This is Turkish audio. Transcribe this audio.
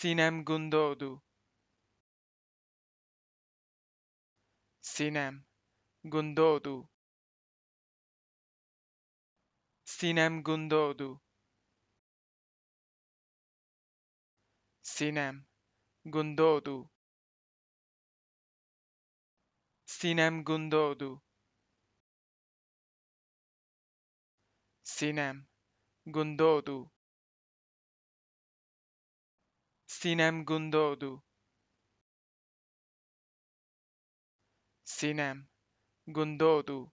Sinem Gündoğdu Sinem Gündoğdu Sinem Gündoğdu Sinem Gündoğdu Sinem Gündoğdu Sinem Gündoğdu Sinem Gündoğdu Sinem Gündoğdu